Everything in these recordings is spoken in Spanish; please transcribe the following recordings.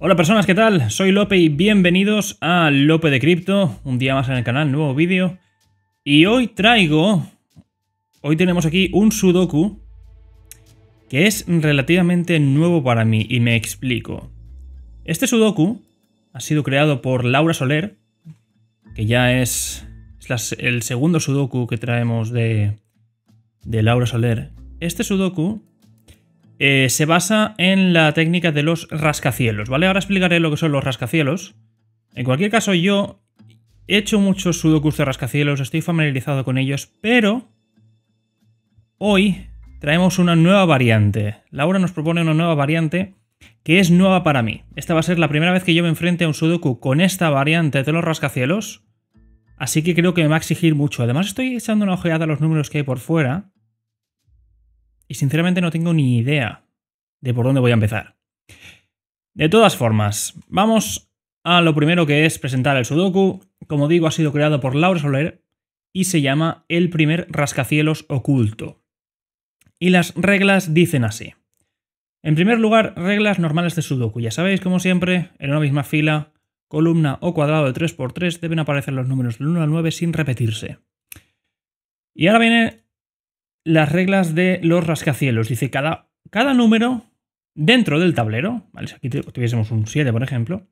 Hola personas, ¿qué tal? Soy Lope y bienvenidos a Lope de Cripto, un día más en el canal, nuevo vídeo. Y hoy traigo, hoy tenemos aquí un sudoku que es relativamente nuevo para mí y me explico. Este Sudoku ha sido creado por Laura Soler, que ya es, el segundo Sudoku que traemos de, Laura Soler. Este Sudoku eh, se basa en la técnica de los rascacielos, ¿vale? Ahora explicaré lo que son los rascacielos. En cualquier caso, yo he hecho muchos sudokus de rascacielos, estoy familiarizado con ellos, pero hoy traemos una nueva variante. Laura nos propone una nueva variante que es nueva para mí. Esta va a ser la primera vez que yo me enfrente a un Sudoku con esta variante de los rascacielos. Así que creo que me va a exigir mucho. Además estoy echando una ojeada a los números que hay por fuera. Y sinceramente no tengo ni idea de por dónde voy a empezar. De todas formas, vamos a lo primero que es presentar el Sudoku. Como digo, ha sido creado por Laura Soler y se llama El primer rascacielos oculto. Y las reglas dicen así. En primer lugar, reglas normales de Sudoku. Ya sabéis, como siempre, en una misma fila, columna o cuadrado de 3x3 deben aparecer los números del 1 al 9 sin repetirse. Y ahora vienen las reglas de los rascacielos. Dice cada, cada número dentro del tablero, Si aquí tuviésemos un 7, por ejemplo,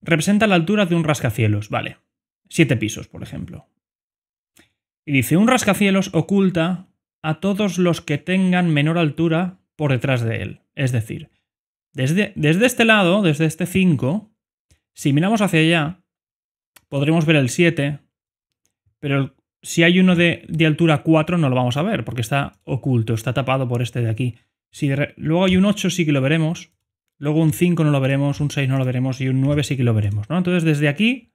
representa la altura de un rascacielos, ¿vale? 7 pisos, por ejemplo. Y dice, un rascacielos oculta a todos los que tengan menor altura por detrás de él. Es decir, desde, desde este lado, desde este 5, si miramos hacia allá, podremos ver el 7, pero si hay uno de, altura 4 no lo vamos a ver porque está oculto, está tapado por este de aquí. Si luego hay un 8 sí que lo veremos, luego un 5 no lo veremos, un 6 no lo veremos y un 9 sí que lo veremos. ¿no? Entonces desde aquí,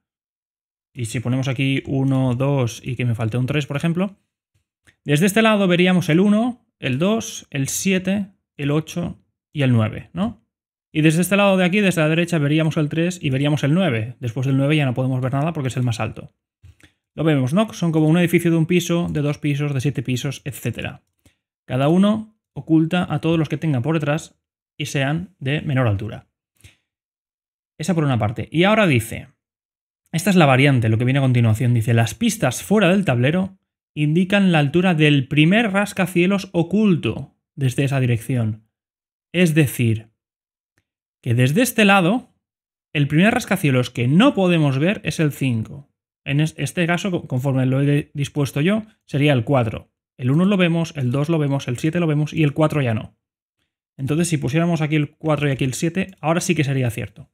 y si ponemos aquí 1, 2 y que me falte un 3 por ejemplo, desde este lado veríamos el 1, el 2, el 7, el 8 y el 9, ¿no? Y desde este lado de aquí, desde la derecha, veríamos el 3 y veríamos el 9. Después del 9 ya no podemos ver nada porque es el más alto. Lo vemos, ¿no? Son como un edificio de un piso, de dos pisos, de siete pisos, etc. Cada uno oculta a todos los que tengan por detrás y sean de menor altura. Esa por una parte. Y ahora dice, esta es la variante, lo que viene a continuación, dice, las pistas fuera del tablero indican la altura del primer rascacielos oculto desde esa dirección. Es decir, que desde este lado, el primer rascacielos que no podemos ver es el 5. En este caso, conforme lo he dispuesto yo, sería el 4. El 1 lo vemos, el 2 lo vemos, el 7 lo vemos y el 4 ya no. Entonces, si pusiéramos aquí el 4 y aquí el 7, ahora sí que sería cierto.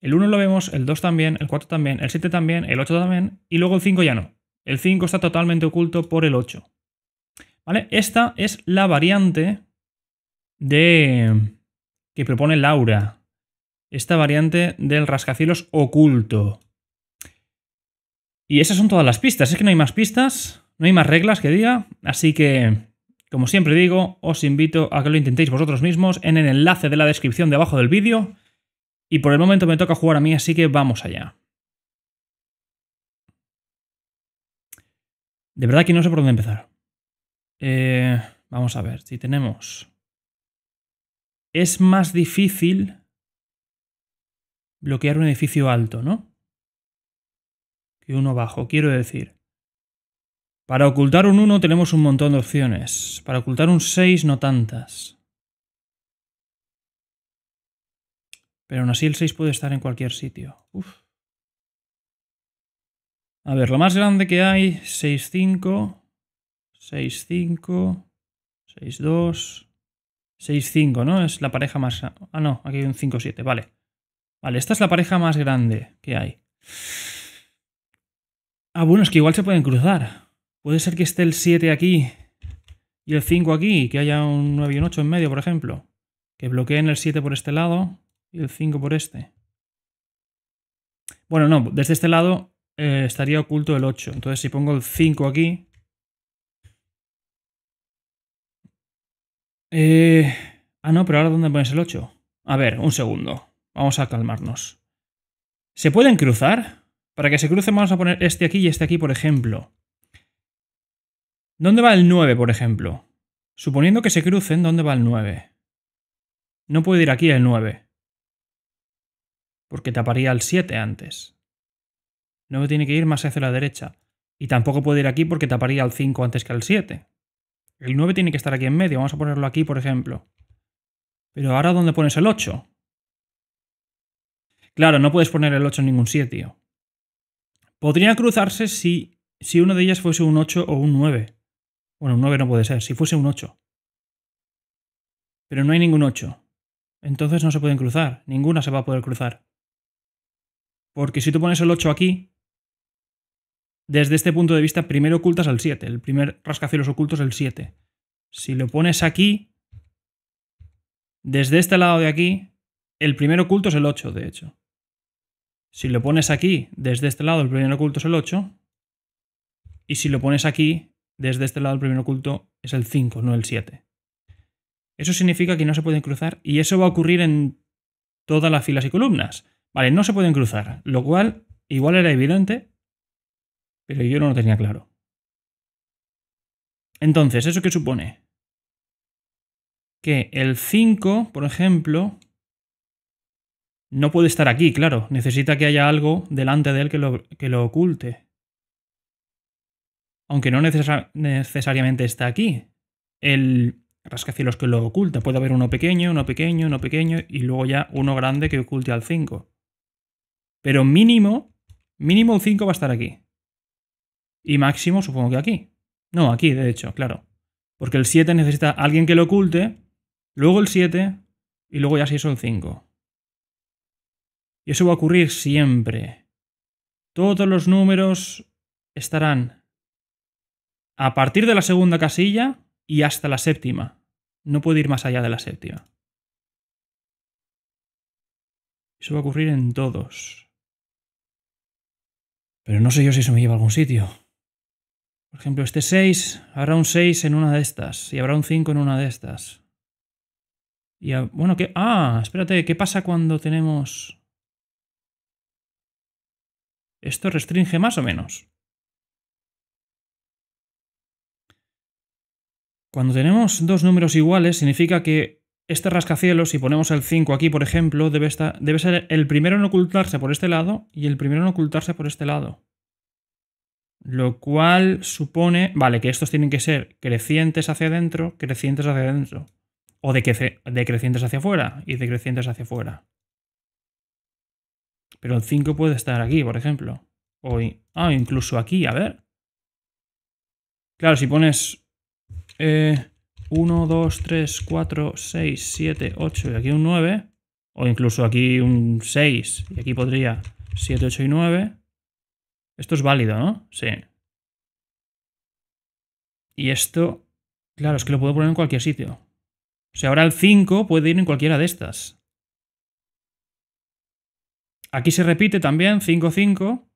El 1 lo vemos, el 2 también, el 4 también, el 7 también, el 8 también y luego el 5 ya no. El 5 está totalmente oculto por el 8. ¿Vale? Esta es la variante de que propone Laura. Esta variante del rascacielos oculto. Y esas son todas las pistas. Es que no hay más pistas, no hay más reglas que diga. Así que, como siempre digo, os invito a que lo intentéis vosotros mismos en el enlace de la descripción de abajo del vídeo. Y por el momento me toca jugar a mí, así que vamos allá. De verdad que no sé por dónde empezar. Eh, vamos a ver, si tenemos... Es más difícil bloquear un edificio alto, ¿no? Que uno bajo, quiero decir. Para ocultar un 1 tenemos un montón de opciones. Para ocultar un 6 no tantas. Pero aún así el 6 puede estar en cualquier sitio. Uf. A ver, lo más grande que hay, 6, 6, 5. 5. 6, 2. 6, 5, ¿no? Es la pareja más... Ah, no, aquí hay un 5, 7. vale. Vale, esta es la pareja más grande que hay. Ah, bueno, es que igual se pueden cruzar. Puede ser que esté el 7 aquí y el 5 aquí, que haya un 9 y un 8 en medio, por ejemplo. Que bloqueen el 7 por este lado y el 5 por este. Bueno, no, desde este lado eh, estaría oculto el 8. Entonces, si pongo el 5 aquí. Eh, ah, no, pero ahora ¿dónde pones el 8? A ver, un segundo. Vamos a calmarnos. ¿Se pueden cruzar? Para que se crucen vamos a poner este aquí y este aquí, por ejemplo. ¿Dónde va el 9, por ejemplo? Suponiendo que se crucen, ¿dónde va el 9? No puede ir aquí el 9. Porque taparía el 7 antes. 9 tiene que ir más hacia la derecha. Y tampoco puede ir aquí porque taparía al 5 antes que al 7. El 9 tiene que estar aquí en medio. Vamos a ponerlo aquí, por ejemplo. Pero ahora, ¿dónde pones el 8? Claro, no puedes poner el 8 en ningún sitio. Podría cruzarse si, si una de ellas fuese un 8 o un 9. Bueno, un 9 no puede ser, si fuese un 8. Pero no hay ningún 8. Entonces no se pueden cruzar, ninguna se va a poder cruzar. Porque si tú pones el 8 aquí, desde este punto de vista, primero ocultas el 7. El primer rascacielos oculto es el 7. Si lo pones aquí, desde este lado de aquí, el primer oculto es el 8, de hecho. Si lo pones aquí, desde este lado, el primer oculto es el 8. Y si lo pones aquí, desde este lado, el primer oculto es el 5, no el 7. Eso significa que no se pueden cruzar y eso va a ocurrir en todas las filas y columnas. Vale, no se pueden cruzar, lo cual igual era evidente, pero yo no lo tenía claro. Entonces, ¿eso qué supone? Que el 5, por ejemplo, no puede estar aquí, claro. Necesita que haya algo delante de él que lo, oculte. Aunque no necesariamente está aquí. El rascacielos que lo oculta. Puede haber uno pequeño, uno pequeño, uno pequeño y luego ya uno grande que oculte al 5. Pero mínimo, mínimo un 5 va a estar aquí. Y máximo supongo que aquí. No, aquí, de hecho, claro. Porque el 7 necesita alguien que lo oculte, luego el 7 y luego ya si hizo el 5. Y eso va a ocurrir siempre. Todos los números estarán a partir de la segunda casilla y hasta la séptima. No puede ir más allá de la séptima. Eso va a ocurrir en todos. Pero no sé yo si eso me lleva a algún sitio. Por ejemplo, este 6, habrá un 6 en una de estas y habrá un 5 en una de estas. Y bueno, que ah, espérate, ¿qué pasa cuando tenemos esto restringe más o menos? Cuando tenemos dos números iguales significa que este rascacielos, si ponemos el 5 aquí, por ejemplo, debe, estar, debe ser el primero en ocultarse por este lado y el primero en ocultarse por este lado. Lo cual supone, vale, que estos tienen que ser crecientes hacia adentro, crecientes hacia adentro. O decrecientes hacia afuera y decrecientes hacia afuera. Pero el 5 puede estar aquí, por ejemplo. ah, incluso aquí, a ver. Claro, si pones 1, 2, 3, 4, 6, 7, 8 y aquí un 9. O incluso aquí un 6 y aquí podría 7, 8 y 9. Esto es válido, ¿no? Sí. Y esto, claro, es que lo puedo poner en cualquier sitio. O sea, ahora el 5 puede ir en cualquiera de estas. Aquí se repite también 5, 5.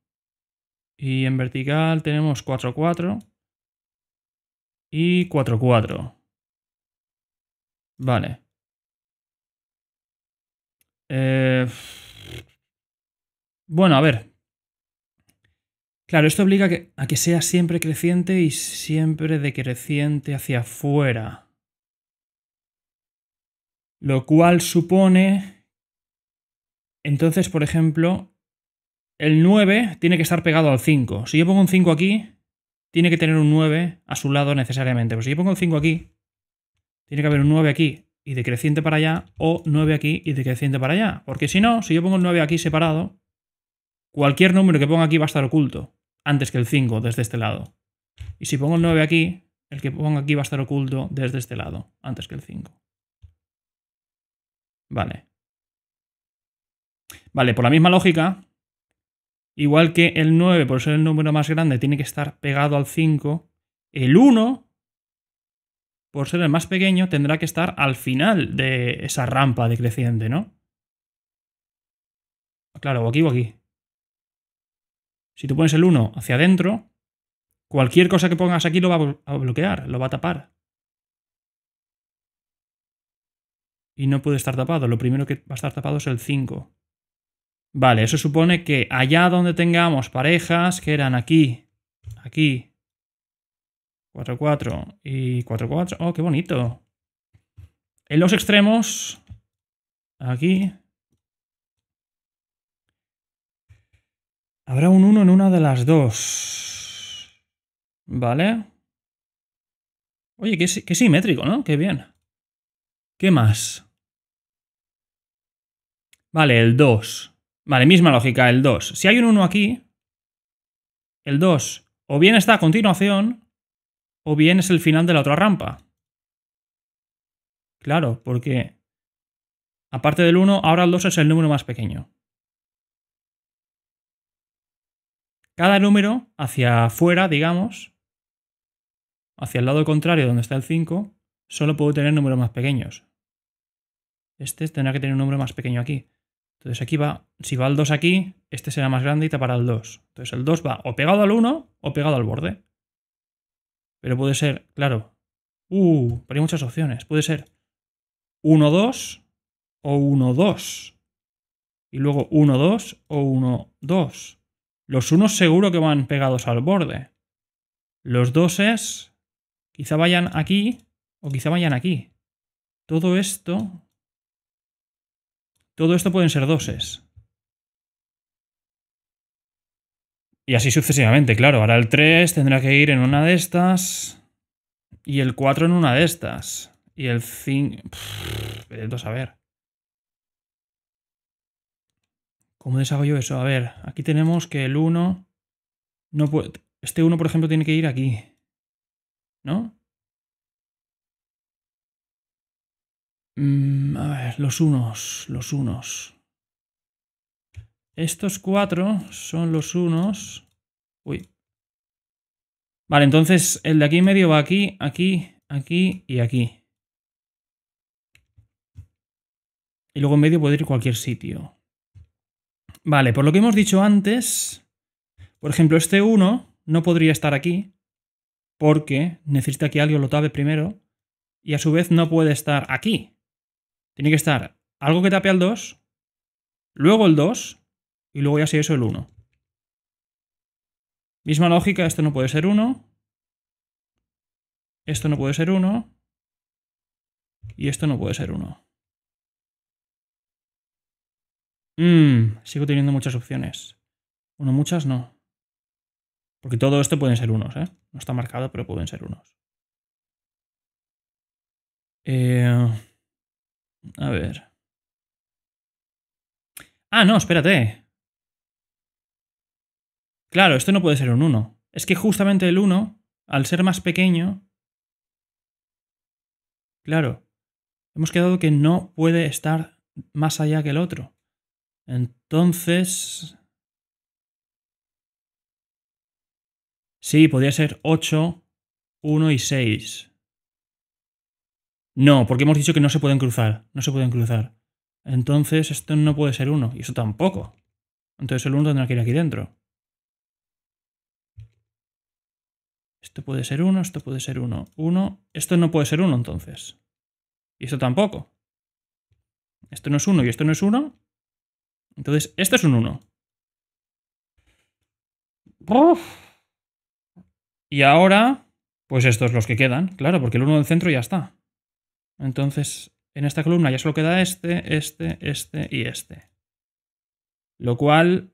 Y en vertical tenemos 4, 4. Y 4, 4. Vale. Eh, bueno, a ver, Claro, esto obliga a que, sea siempre creciente y siempre decreciente hacia afuera. Lo cual supone... Entonces, por ejemplo, el 9 tiene que estar pegado al 5. Si yo pongo un 5 aquí, tiene que tener un 9 a su lado necesariamente. Pero si yo pongo un 5 aquí, tiene que haber un 9 aquí y decreciente para allá, o 9 aquí y decreciente para allá. Porque si no, si yo pongo un 9 aquí separado, cualquier número que ponga aquí va a estar oculto antes que el 5 desde este lado. Y si pongo el 9 aquí, el que pongo aquí va a estar oculto desde este lado, antes que el 5. Vale. Vale, por la misma lógica, igual que el 9, por ser el número más grande, tiene que estar pegado al 5, el 1, por ser el más pequeño, tendrá que estar al final de esa rampa decreciente, ¿no? Claro, o aquí o aquí. Si tú pones el 1 hacia adentro, cualquier cosa que pongas aquí lo va a bloquear, lo va a tapar. Y no puede estar tapado. Lo primero que va a estar tapado es el 5. Vale, eso supone que allá donde tengamos parejas, que eran aquí, aquí, 4, 4 y 4, 4. ¡Oh, qué bonito! En los extremos, aquí, Habrá un 1 en una de las dos. Vale. Oye, qué, simétrico, ¿no? Qué bien. ¿Qué más? Vale, el 2. Vale, misma lógica, el 2. Si hay un 1 aquí, el 2 o bien está a continuación o bien es el final de la otra rampa. Claro, porque aparte del 1, ahora el 2 es el número más pequeño. Cada número hacia afuera, digamos, hacia el lado contrario donde está el 5, solo puedo tener números más pequeños. Este tendrá que tener un número más pequeño aquí. Entonces aquí va, si va el 2 aquí, este será más grande y tapará el 2. Entonces el 2 va o pegado al 1 o pegado al borde. Pero puede ser, claro, uh, pero hay muchas opciones. Puede ser 1, 2 o 1, 2. Y luego 1, 2 o 1, 2. Los unos seguro que van pegados al borde. Los doses quizá vayan aquí o quizá vayan aquí. Todo esto... Todo esto pueden ser doses. Y así sucesivamente, claro. Ahora el 3 tendrá que ir en una de estas. Y el 4 en una de estas. Y el 5... a saber. ¿Cómo deshago yo eso? A ver, aquí tenemos que el 1 no puede... Este 1, por ejemplo, tiene que ir aquí. ¿No? Mm, a ver, los unos, los unos. Estos cuatro son los unos. Uy. Vale, entonces el de aquí en medio va aquí, aquí, aquí y aquí. Y luego en medio puede ir cualquier sitio. Vale, por lo que hemos dicho antes, por ejemplo, este 1 no podría estar aquí porque necesita que alguien lo tape primero y a su vez no puede estar aquí. Tiene que estar algo que tape al 2, luego el 2 y luego ya si eso el 1. Misma lógica, esto no puede ser 1, esto no puede ser 1 y esto no puede ser 1. Mmm, sigo teniendo muchas opciones. Bueno, muchas no. Porque todo esto pueden ser unos, ¿eh? No está marcado, pero pueden ser unos. Eh, a ver. Ah, no, espérate. Claro, esto no puede ser un uno. Es que justamente el uno, al ser más pequeño... Claro, hemos quedado que no puede estar más allá que el otro. Entonces... Sí, podría ser 8, 1 y 6. No, porque hemos dicho que no se pueden cruzar. No se pueden cruzar. Entonces esto no puede ser 1. Y eso tampoco. Entonces el 1 tendrá que ir aquí dentro. Esto puede ser 1, esto puede ser 1, 1. Esto no puede ser 1 entonces. Y esto tampoco. Esto no es 1 y esto no es 1. Entonces, esto es un 1. Y ahora, pues estos los que quedan, claro, porque el 1 del centro ya está. Entonces, en esta columna ya solo queda este, este, este y este. Lo cual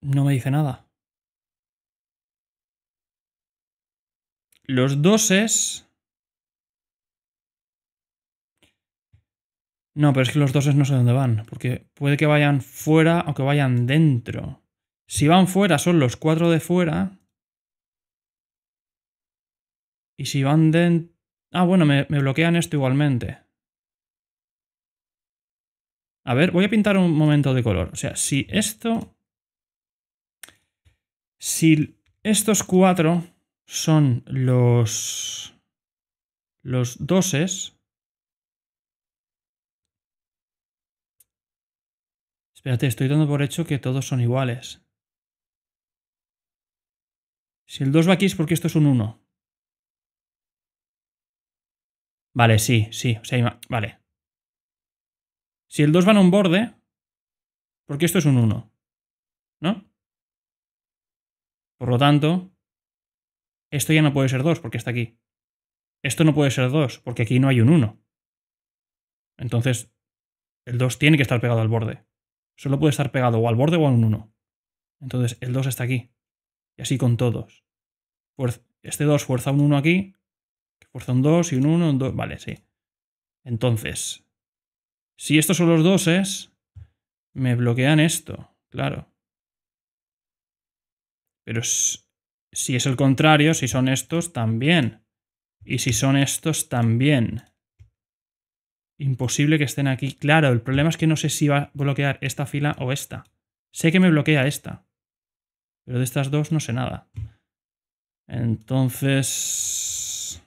no me dice nada. Los doses No, pero es que los doses no sé dónde van, porque puede que vayan fuera o que vayan dentro. Si van fuera son los cuatro de fuera. Y si van dentro... Ah, bueno, me, bloquean esto igualmente. A ver, voy a pintar un momento de color. O sea, si esto... Si estos cuatro son los... Los doses Espérate, estoy dando por hecho que todos son iguales. Si el 2 va aquí es porque esto es un 1. Vale, sí, sí. vale. Si el 2 va en un borde, porque esto es un 1. ¿No? Por lo tanto, esto ya no puede ser 2 porque está aquí. Esto no puede ser 2 porque aquí no hay un 1. Entonces, el 2 tiene que estar pegado al borde solo puede estar pegado o al borde o a un 1. Entonces el 2 está aquí. Y así con todos. Este 2 fuerza un 1 aquí, fuerza un 2 y un 1, un 2. Vale, sí. Entonces, si estos son los doses, me bloquean esto, claro. Pero si es el contrario, si son estos, también. Y si son estos, también. Imposible que estén aquí. Claro, el problema es que no sé si va a bloquear esta fila o esta. Sé que me bloquea esta. Pero de estas dos no sé nada. Entonces...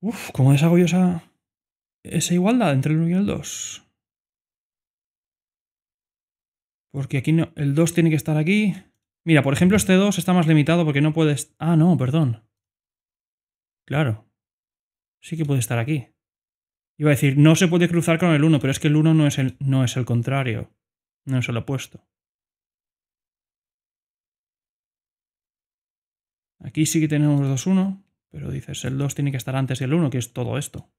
Uf, ¿cómo deshago yo esa, igualdad entre el 1 y el 2? Porque aquí no... El 2 tiene que estar aquí. Mira, por ejemplo, este 2 está más limitado porque no puedes... Ah, no, perdón. Claro, sí que puede estar aquí. Iba a decir, no se puede cruzar con el 1, pero es que el 1 no es el, no es el contrario, no es el opuesto. Aquí sí que tenemos 2-1, pero dices, el 2 tiene que estar antes del 1, que es todo esto.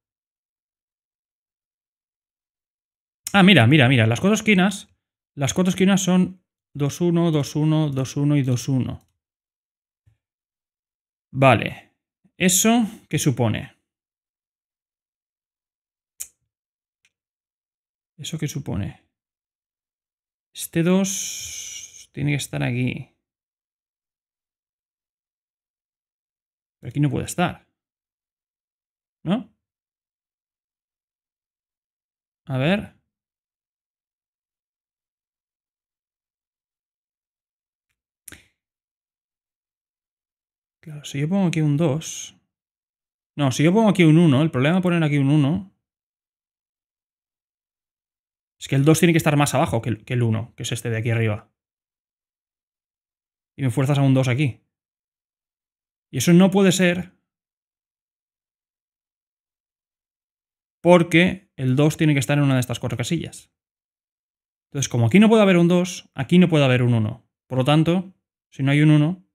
Ah, mira, mira, mira, las cuatro esquinas, las cuatro esquinas son 2-1, 2-1, 2-1 y 2-1. Vale, ¿eso qué supone? ¿Eso qué supone? Este 2 tiene que estar aquí. Pero aquí no puede estar. ¿No? A ver. Claro, si yo pongo aquí un 2... No, si yo pongo aquí un 1, el problema de poner aquí un 1 es que el 2 tiene que estar más abajo que el, 1, que es este de aquí arriba. Y me fuerzas a un 2 aquí. Y eso no puede ser porque el 2 tiene que estar en una de estas cuatro casillas. Entonces, como aquí no puede haber un 2, aquí no puede haber un 1. Por lo tanto, si no hay un 1...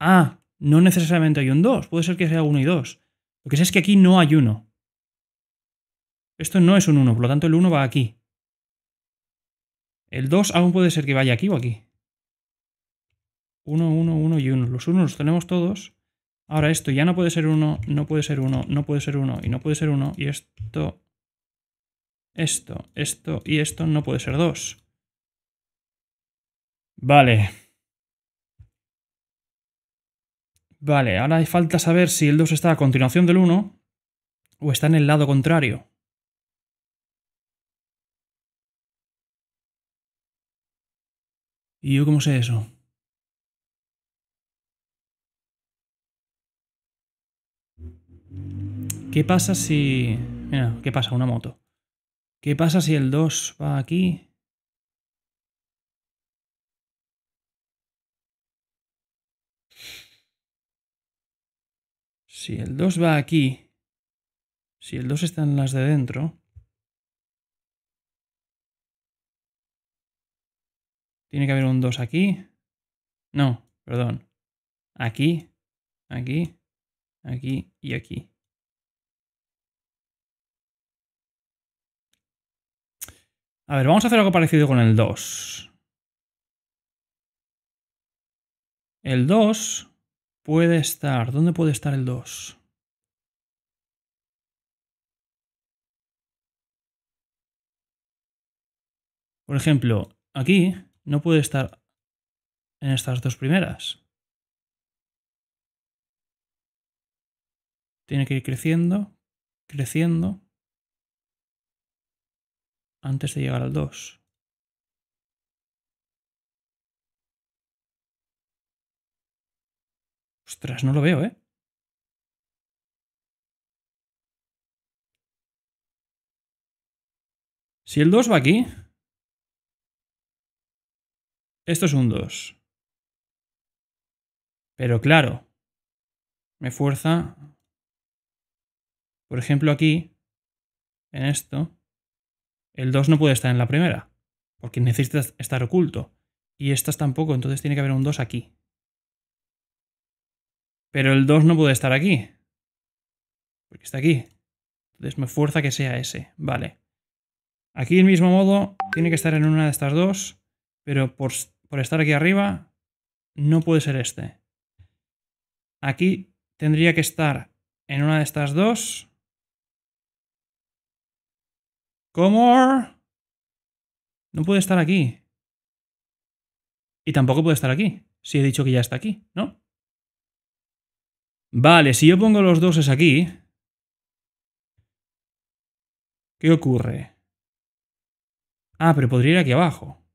Ah, no necesariamente hay un 2, puede ser que sea 1 y 2. Lo que sé es que aquí no hay 1. Esto no es un 1, por lo tanto el 1 va aquí. El 2 aún puede ser que vaya aquí o aquí. 1, 1, 1 y 1. Los 1 los tenemos todos. Ahora esto ya no puede ser 1, no puede ser 1, no puede ser 1 y no puede ser 1. Y esto, esto, esto y esto no puede ser 2. Vale. Vale, ahora falta saber si el 2 está a continuación del 1 o está en el lado contrario. ¿Y yo cómo sé eso? ¿Qué pasa si... Mira, ¿qué pasa? Una moto. ¿Qué pasa si el 2 va aquí? Si el 2 va aquí... Si el 2 está en las de dentro... Tiene que haber un 2 aquí. No, perdón. Aquí, aquí, aquí y aquí. A ver, vamos a hacer algo parecido con el 2. El 2 puede estar... ¿Dónde puede estar el 2? Por ejemplo, aquí no puede estar en estas dos primeras. Tiene que ir creciendo, creciendo, antes de llegar al 2. Ostras, no lo veo, ¿eh? Si el 2 va aquí, esto es un 2. Pero claro, me fuerza, por ejemplo aquí, en esto, el 2 no puede estar en la primera, porque necesita estar oculto. Y estas tampoco, entonces tiene que haber un 2 aquí. Pero el 2 no puede estar aquí, porque está aquí. Entonces me fuerza que sea ese, vale. Aquí del mismo modo, tiene que estar en una de estas dos, pero por por estar aquí arriba, no puede ser este. Aquí tendría que estar en una de estas dos. ¿Cómo? No puede estar aquí. Y tampoco puede estar aquí, si he dicho que ya está aquí, ¿no? Vale, si yo pongo los es aquí, ¿qué ocurre? Ah, pero podría ir aquí abajo.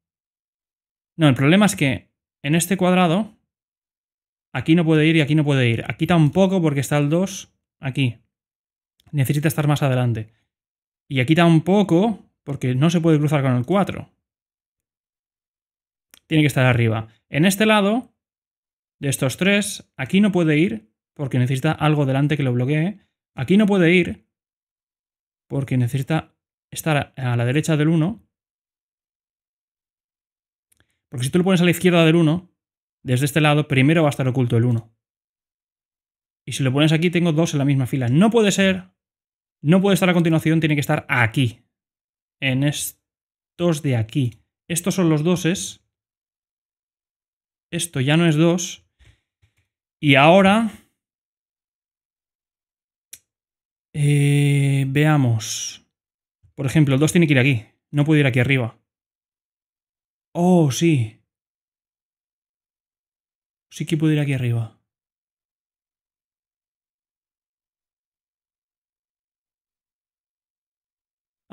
No, el problema es que en este cuadrado, aquí no puede ir y aquí no puede ir. Aquí tampoco porque está el 2 aquí. Necesita estar más adelante. Y aquí tampoco porque no se puede cruzar con el 4. Tiene que estar arriba. En este lado, de estos tres, aquí no puede ir porque necesita algo delante que lo bloquee. Aquí no puede ir porque necesita estar a la derecha del 1 porque si tú lo pones a la izquierda del 1, desde este lado, primero va a estar oculto el 1. Y si lo pones aquí, tengo dos en la misma fila. No puede ser, no puede estar a continuación, tiene que estar aquí. En estos de aquí. Estos son los doses. Esto ya no es 2. Y ahora... Eh, veamos. Por ejemplo, el 2 tiene que ir aquí. No puede ir aquí arriba. Oh, sí. Sí que puedo ir aquí arriba.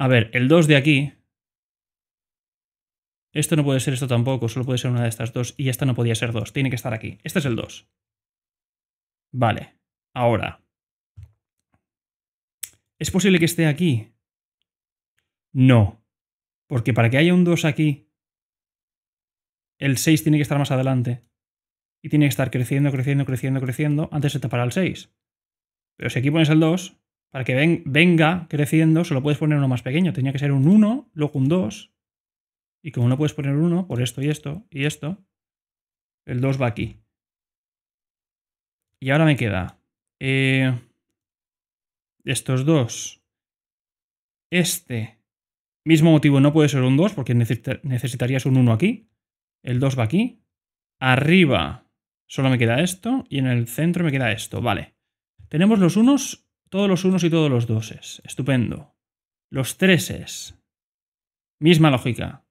A ver, el 2 de aquí. Esto no puede ser esto tampoco, solo puede ser una de estas dos. Y esta no podía ser dos, tiene que estar aquí. Este es el 2. Vale, ahora. ¿Es posible que esté aquí? No. Porque para que haya un 2 aquí, el 6 tiene que estar más adelante. Y tiene que estar creciendo, creciendo, creciendo, creciendo, antes de tapar el 6. Pero si aquí pones el 2, para que venga creciendo, solo puedes poner uno más pequeño. Tenía que ser un 1, luego un 2. Y como no puedes poner 1 por esto y esto y esto, el 2 va aquí. Y ahora me queda eh, estos dos. Este mismo motivo no puede ser un 2 porque necesitarías un 1 aquí. El 2 va aquí. Arriba solo me queda esto y en el centro me queda esto. Vale. Tenemos los unos, todos los unos y todos los doses. Estupendo. Los treses. Misma lógica.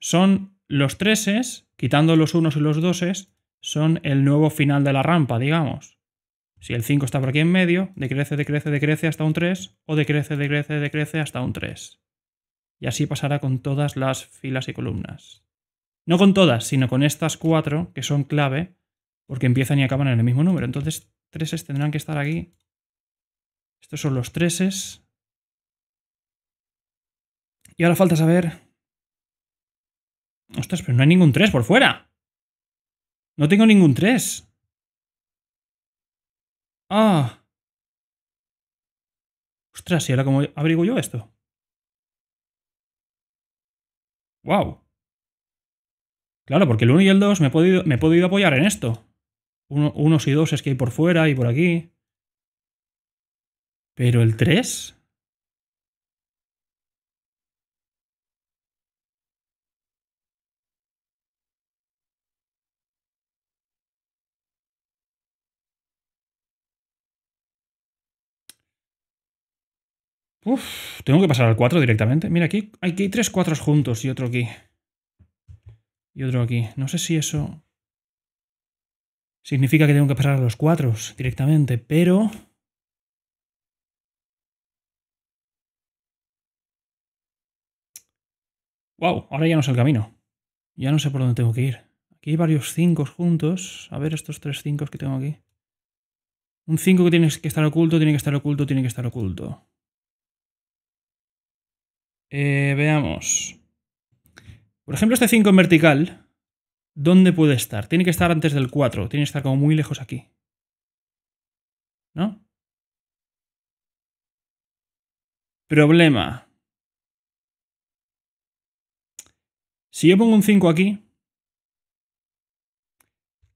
Son los treses, quitando los unos y los doses, son el nuevo final de la rampa, digamos. Si el 5 está por aquí en medio, decrece, decrece, decrece hasta un 3 o decrece, decrece, decrece hasta un 3. Y así pasará con todas las filas y columnas. No con todas, sino con estas cuatro que son clave, porque empiezan y acaban en el mismo número. Entonces, treses tendrán que estar aquí. Estos son los treses. Y ahora falta saber... Ostras, pero no hay ningún tres por fuera. No tengo ningún tres! Ah. Ostras, ¿y ahora cómo abrigo yo esto? ¡Guau! Claro, porque el 1 y el 2 me he podido, me podido apoyar en esto. unos y dos es que hay por fuera y por aquí. Pero el 3... Uf, tengo que pasar al 4 directamente. Mira, aquí hay, aquí tres 4 juntos y otro aquí y otro aquí. No sé si eso significa que tengo que pasar a los cuatro directamente, pero... ¡Wow! Ahora ya no sé el camino. Ya no sé por dónde tengo que ir. Aquí hay varios 5 juntos. A ver estos tres 5 que tengo aquí. Un 5 que tiene que estar oculto, tiene que estar oculto, tiene que estar oculto. Eh, veamos. Por ejemplo, este 5 en vertical, ¿dónde puede estar? Tiene que estar antes del 4, tiene que estar como muy lejos aquí. ¿No? Problema. Si yo pongo un 5 aquí,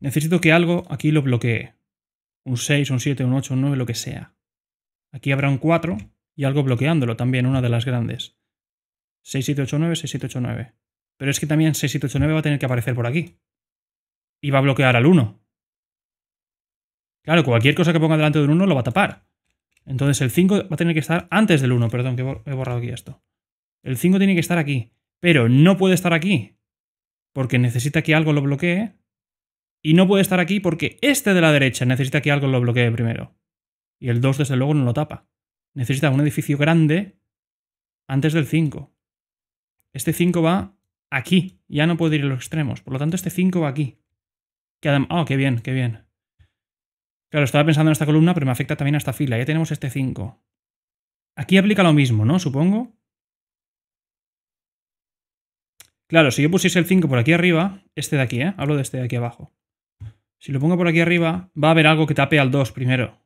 necesito que algo aquí lo bloquee. Un 6, un 7, un 8, un 9, lo que sea. Aquí habrá un 4 y algo bloqueándolo también, una de las grandes. 6, 7, 8, 9, 6, 7, 8, 9. Pero es que también 6789 va a tener que aparecer por aquí. Y va a bloquear al 1. Claro, cualquier cosa que ponga delante del 1 lo va a tapar. Entonces el 5 va a tener que estar antes del 1. Perdón, que he borrado aquí esto. El 5 tiene que estar aquí. Pero no puede estar aquí. Porque necesita que algo lo bloquee. Y no puede estar aquí porque este de la derecha necesita que algo lo bloquee primero. Y el 2, desde luego, no lo tapa. Necesita un edificio grande antes del 5. Este 5 va aquí. Ya no puedo ir a los extremos. Por lo tanto, este 5 va aquí. oh, qué bien, qué bien. Claro, estaba pensando en esta columna, pero me afecta también a esta fila. Ya tenemos este 5. Aquí aplica lo mismo, ¿no? Supongo. Claro, si yo pusiese el 5 por aquí arriba, este de aquí, ¿eh? Hablo de este de aquí abajo. Si lo pongo por aquí arriba, va a haber algo que tape al 2 primero.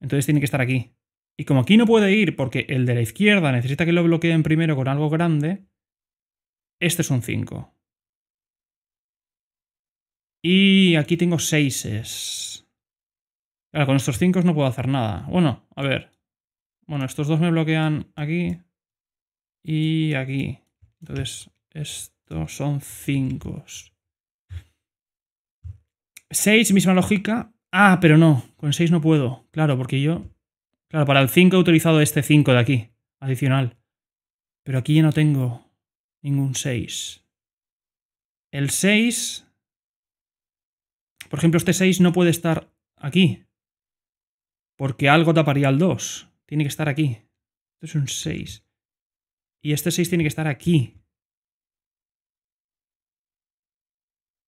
Entonces tiene que estar aquí. Y como aquí no puede ir porque el de la izquierda necesita que lo bloqueen primero con algo grande, este es un 5. Y aquí tengo 6. Claro, con estos 5 no puedo hacer nada. Bueno, a ver. Bueno, estos dos me bloquean aquí y aquí. Entonces, estos son 5. 6, misma lógica. Ah, pero no, con 6 no puedo. Claro, porque yo... Claro, para el 5 he utilizado este 5 de aquí, adicional. Pero aquí ya no tengo ningún 6. El 6, por ejemplo, este 6 no puede estar aquí, porque algo taparía al 2. Tiene que estar aquí. Esto es un 6. Y este 6 tiene que estar aquí.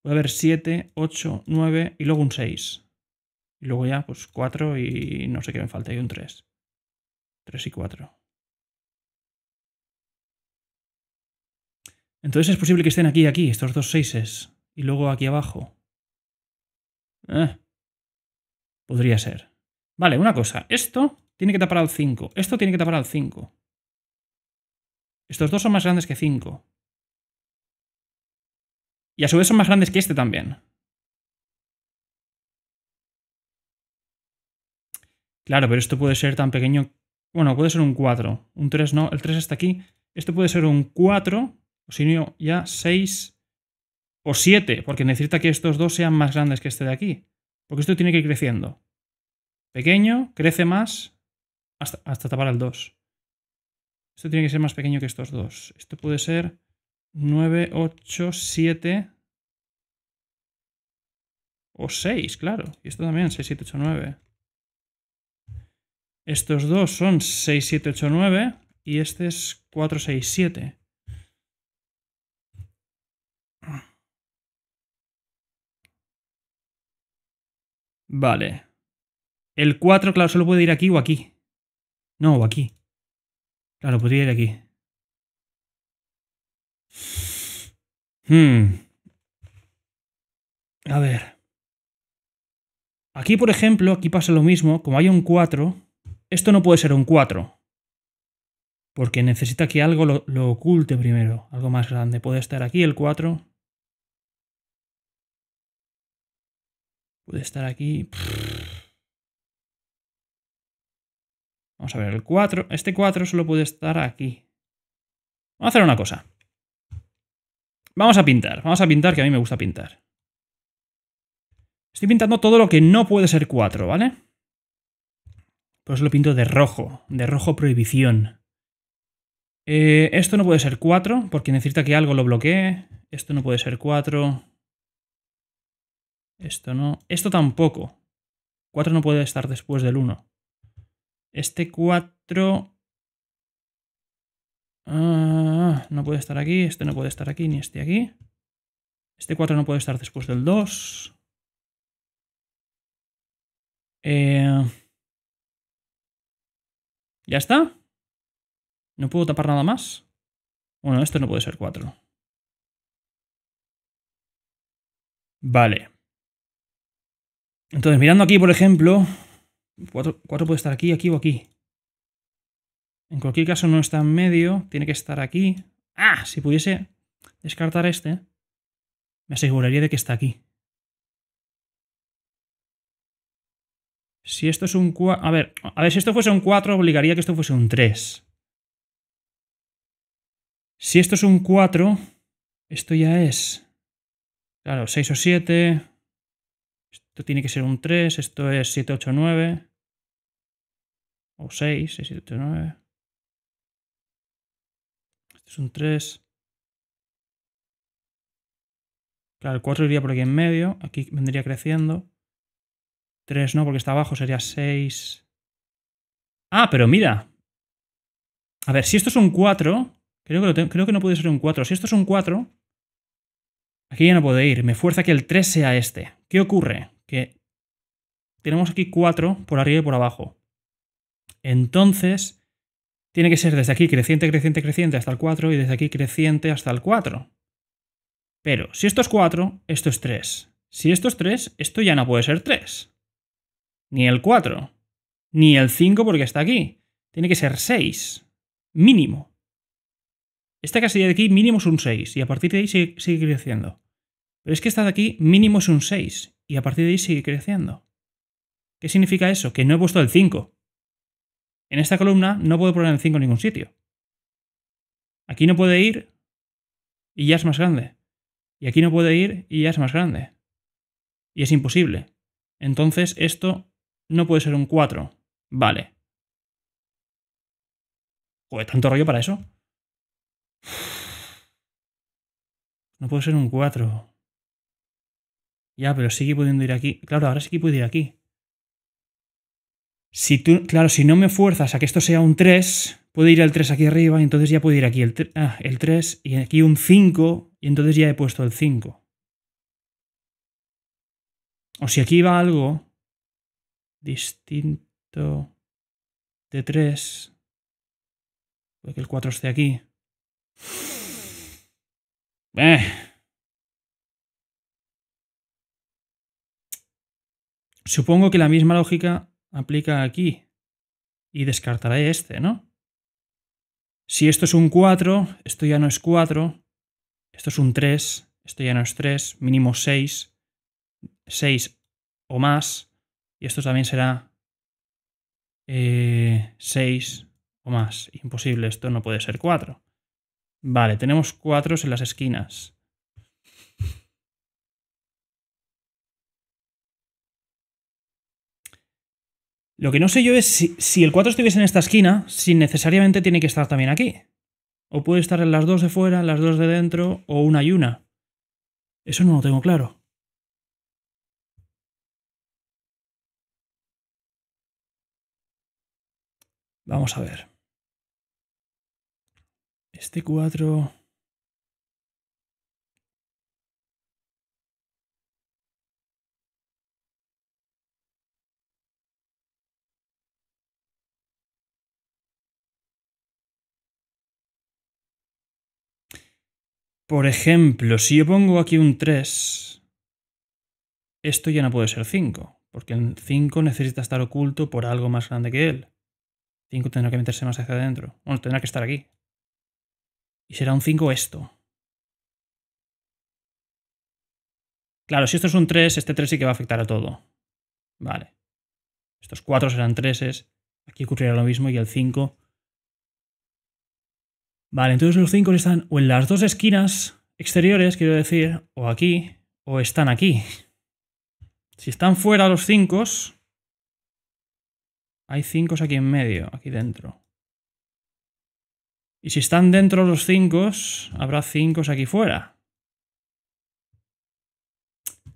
Puede haber 7, 8, 9 y luego un 6. Y luego ya, pues 4 y no sé qué me falta, Hay un 3. 3 y 4. Entonces es posible que estén aquí aquí, estos dos seises, y luego aquí abajo. Eh. podría ser. Vale, una cosa. Esto tiene que tapar al 5. Esto tiene que tapar al 5. Estos dos son más grandes que 5. Y a su vez son más grandes que este también. Claro, pero esto puede ser tan pequeño... Bueno, puede ser un 4. Un 3 no. El 3 está aquí. Esto puede ser un 4 o si no, ya 6 o 7, porque necesita que estos dos sean más grandes que este de aquí, porque esto tiene que ir creciendo. Pequeño, crece más, hasta, hasta tapar al 2. Esto tiene que ser más pequeño que estos dos. Esto puede ser 9, 8, 7 o 6, claro. Y esto también, 6, 7, 8, 9. Estos dos son 6, 7, 8, 9 y este es 4, 6, 7. Vale. El 4, claro, solo puede ir aquí o aquí. No, o aquí. Claro, podría ir aquí. Hmm. A ver. Aquí, por ejemplo, aquí pasa lo mismo. Como hay un 4, esto no puede ser un 4. Porque necesita que algo lo, lo, oculte primero. Algo más grande. Puede estar aquí el 4. Puede estar aquí. Vamos a ver, el 4. Este 4 solo puede estar aquí. Vamos a hacer una cosa. Vamos a pintar. Vamos a pintar, que a mí me gusta pintar. Estoy pintando todo lo que no puede ser 4, ¿vale? pues lo pinto de rojo. De rojo prohibición. Eh, esto no puede ser 4, porque necesita que algo lo bloquee. Esto no puede ser 4. Esto no. Esto tampoco. 4 no puede estar después del 1. Este 4... Ah, no puede estar aquí, este no puede estar aquí, ni este aquí. Este 4 no puede estar después del 2. Eh, ¿Ya está? ¿No puedo tapar nada más? Bueno, esto no puede ser 4. Vale. Entonces, mirando aquí, por ejemplo, 4, puede estar aquí, aquí o aquí. En cualquier caso no está en medio, tiene que estar aquí. ¡Ah! Si pudiese descartar este, me aseguraría de que está aquí. Si esto es un 4... A ver, a ver, si esto fuese un 4, obligaría que esto fuese un 3. Si esto es un 4, esto ya es... Claro, 6 o 7, esto tiene que ser un 3, esto es 7, 8, 9. O 6, 6, 7, 8, 9. Esto es un 3. Claro, el 4 iría por aquí en medio, aquí vendría creciendo. 3 no, porque está abajo, sería 6. Ah, pero mira. A ver, si esto es un 4, creo que, creo que no puede ser un 4. Si esto es un 4, aquí ya no puede ir. Me fuerza que el 3 sea este. ¿Qué ocurre? Que tenemos aquí 4 por arriba y por abajo. Entonces, tiene que ser desde aquí creciente, creciente, creciente hasta el 4 y desde aquí creciente hasta el 4. Pero si esto es 4, esto es 3. Si esto es 3, esto ya no puede ser 3. Ni el 4. Ni el 5 porque está aquí. Tiene que ser 6. Mínimo. Esta casilla de aquí mínimo es un 6 y a partir de ahí sigue, creciendo. Pero es que esta de aquí mínimo es un 6 y a partir de ahí sigue creciendo. ¿Qué significa eso? Que no he puesto el 5. En esta columna no puedo poner el 5 en ningún sitio. Aquí no puede ir y ya es más grande. Y aquí no puede ir y ya es más grande. Y es imposible. Entonces esto no puede ser un 4. Vale. Joder, tanto rollo para eso. No puede ser un 4. Ya, pero sigue pudiendo ir aquí. Claro, ahora sí que puede ir aquí. Si tú, claro, si no me fuerzas a que esto sea un 3, puede ir al 3 aquí arriba, y entonces ya puede ir aquí el, ah, el 3 y aquí un 5, y entonces ya he puesto el 5. O si aquí va algo distinto de 3, puede que el 4 esté aquí. Eh, Supongo que la misma lógica aplica aquí. Y descartaré este, ¿no? Si esto es un 4, esto ya no es 4. Esto es un 3, esto ya no es 3. Mínimo 6. 6 o más. Y esto también será 6 eh, o más. Imposible, esto no puede ser 4. Vale, tenemos 4 en las esquinas. Lo que no sé yo es si, el 4 estuviese en esta esquina, si necesariamente tiene que estar también aquí. O puede estar en las dos de fuera, las dos de dentro, o una y una. Eso no lo tengo claro. Vamos a ver. Este 4... Por ejemplo, si yo pongo aquí un 3, esto ya no puede ser 5, porque el 5 necesita estar oculto por algo más grande que él. 5 tendrá que meterse más hacia adentro. Bueno, tendrá que estar aquí. Y será un 5 esto. Claro, si esto es un 3, este 3 sí que va a afectar a todo. Vale. Estos 4 serán 3, aquí ocurrirá lo mismo y el 5 Vale, entonces los 5 están o en las dos esquinas exteriores, quiero decir, o aquí, o están aquí. Si están fuera los 5, hay 5 aquí en medio, aquí dentro. Y si están dentro los 5, habrá 5 aquí fuera.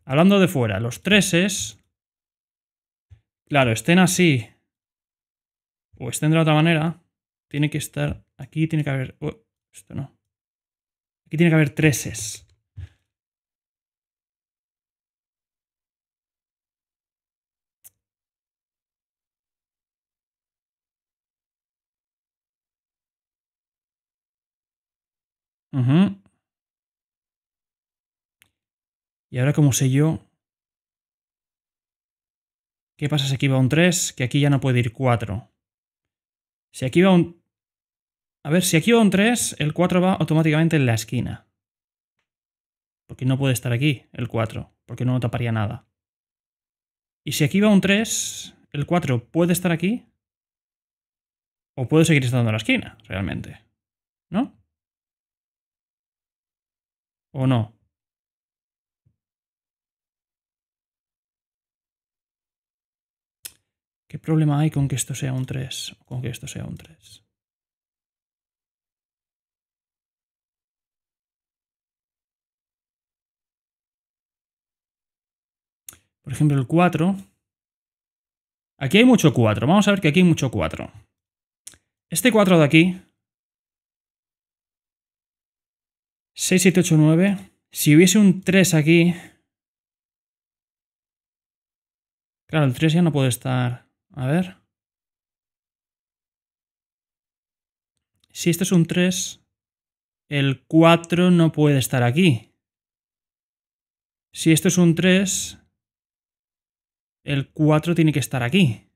Hablando de fuera, los 3 claro, estén así o estén de otra manera, tiene que estar, aquí tiene que haber, oh, esto no. Aquí tiene que haber treses. Y ahora, como sé yo? ¿Qué pasa si aquí va un 3? Que aquí ya no puede ir 4. Si aquí va un... A ver, si aquí va un 3, el 4 va automáticamente en la esquina. Porque no puede estar aquí el 4, porque no taparía nada. Y si aquí va un 3, el 4 puede estar aquí. O puede seguir estando en la esquina, realmente. ¿No? ¿O no? ¿Qué problema hay con que esto sea un 3? con que esto sea un 3. Por ejemplo, el 4. Aquí hay mucho 4. Vamos a ver que aquí hay mucho 4. Este 4 de aquí. 6, 7, 8, 9. Si hubiese un 3 aquí... Claro, el 3 ya no puede estar... A ver. Si este es un 3, el 4 no puede estar aquí. Si esto es un 3, el 4 tiene que estar aquí.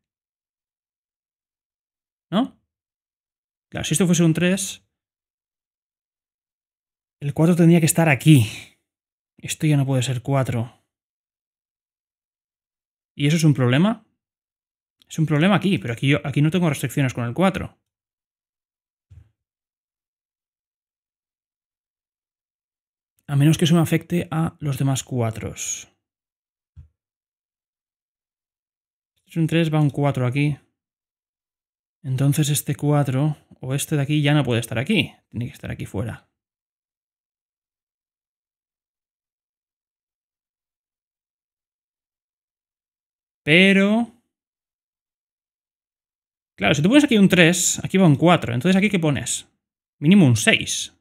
¿No? Claro, si esto fuese un 3, el 4 tendría que estar aquí. Esto ya no puede ser 4. ¿Y eso es un problema? Es un problema aquí, pero aquí, aquí no tengo restricciones con el 4. A menos que eso me afecte a los demás 4. un 3, va un 4 aquí. Entonces este 4 o este de aquí ya no puede estar aquí. Tiene que estar aquí fuera. Pero... Claro, si tú pones aquí un 3, aquí va un 4. Entonces aquí ¿qué pones? Mínimo un 6.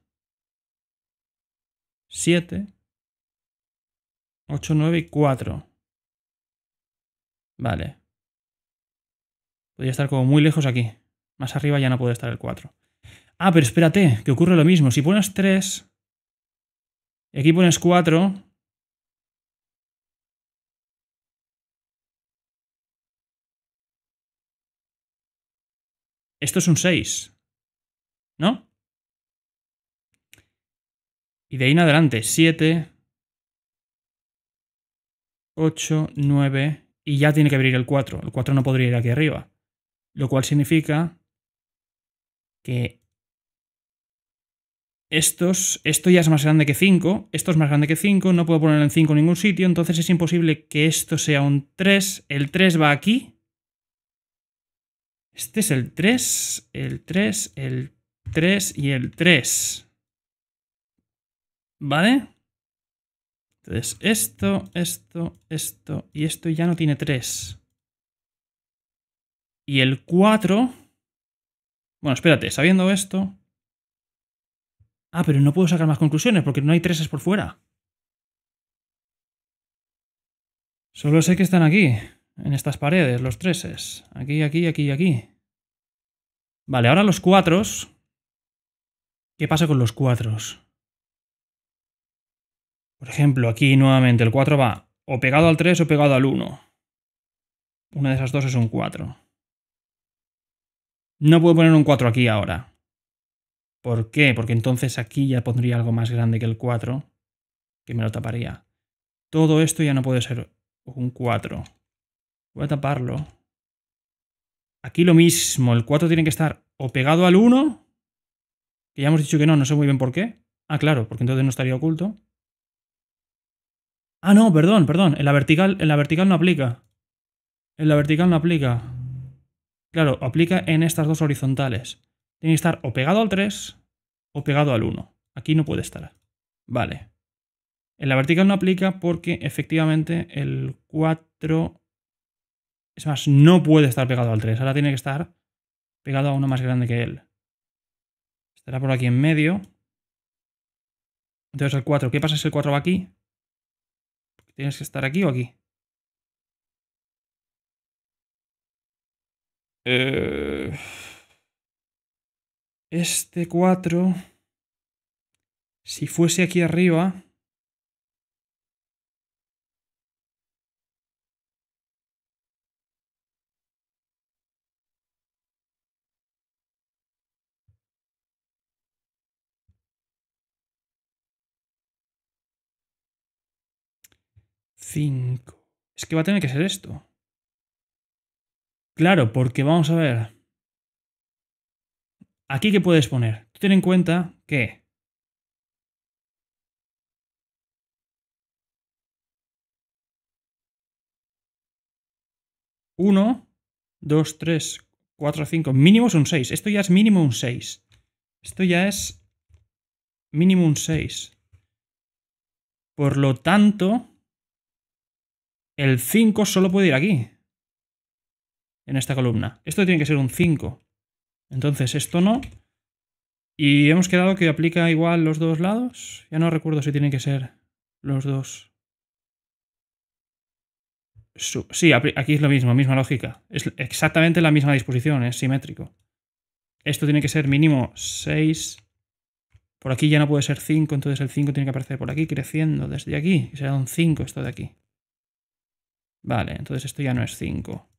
7. 8, 9 y 4. Vale. Podría estar como muy lejos aquí. Más arriba ya no puede estar el 4. Ah, pero espérate, que ocurre lo mismo. Si pones 3 y aquí pones 4... Esto es un 6. ¿No? Y de ahí en adelante, 7, 8, 9, y ya tiene que abrir el 4. El 4 no podría ir aquí arriba. Lo cual significa que estos, esto ya es más grande que 5, esto es más grande que 5, no puedo ponerlo en 5 en ningún sitio, entonces es imposible que esto sea un 3, el 3 va aquí. Este es el 3, el 3, el 3 y el 3. ¿Vale? Entonces esto, esto, esto y esto ya no tiene 3. Y el 4... Bueno, espérate, sabiendo esto... Ah, pero no puedo sacar más conclusiones porque no hay treses por fuera. Solo sé que están aquí, en estas paredes, los treses. Aquí, aquí, aquí, y aquí. Vale, ahora los cuatros. ¿Qué pasa con los cuatros? Por ejemplo, aquí nuevamente el 4 va o pegado al 3 o pegado al 1. Una de esas dos es un 4. No puedo poner un 4 aquí ahora. ¿Por qué? Porque entonces aquí ya pondría algo más grande que el 4, que me lo taparía. Todo esto ya no puede ser un 4. Voy a taparlo. Aquí lo mismo, el 4 tiene que estar o pegado al 1, que ya hemos dicho que no, no sé muy bien por qué. Ah, claro, porque entonces no estaría oculto. Ah, no, perdón, perdón, en la vertical, en la vertical no aplica. En la vertical no aplica. Claro, aplica en estas dos horizontales. Tiene que estar o pegado al 3 o pegado al 1. Aquí no puede estar. Vale. En la vertical no aplica porque efectivamente el 4... Es más, no puede estar pegado al 3. Ahora tiene que estar pegado a uno más grande que él. Estará por aquí en medio. Entonces el 4, ¿qué pasa si el 4 va aquí? ¿Tienes que estar aquí o aquí? Eh, este 4, si fuese aquí arriba, 5 Es que va a tener que ser esto. Claro, porque vamos a ver. ¿Aquí que puedes poner? Ten en cuenta que... 1, 2, 3, 4, 5 Mínimo es un 6. Esto ya es mínimo un 6. Esto ya es mínimo un 6. Por lo tanto, el 5 solo puede ir aquí en esta columna. Esto tiene que ser un 5. Entonces esto no. Y hemos quedado que aplica igual los dos lados. Ya no recuerdo si tienen que ser los dos. Sí, aquí es lo mismo, misma lógica. Es exactamente la misma disposición, es simétrico. Esto tiene que ser mínimo 6. Por aquí ya no puede ser 5, entonces el 5 tiene que aparecer por aquí, creciendo desde aquí. Será un 5 esto de aquí. Vale, entonces esto ya no es 5.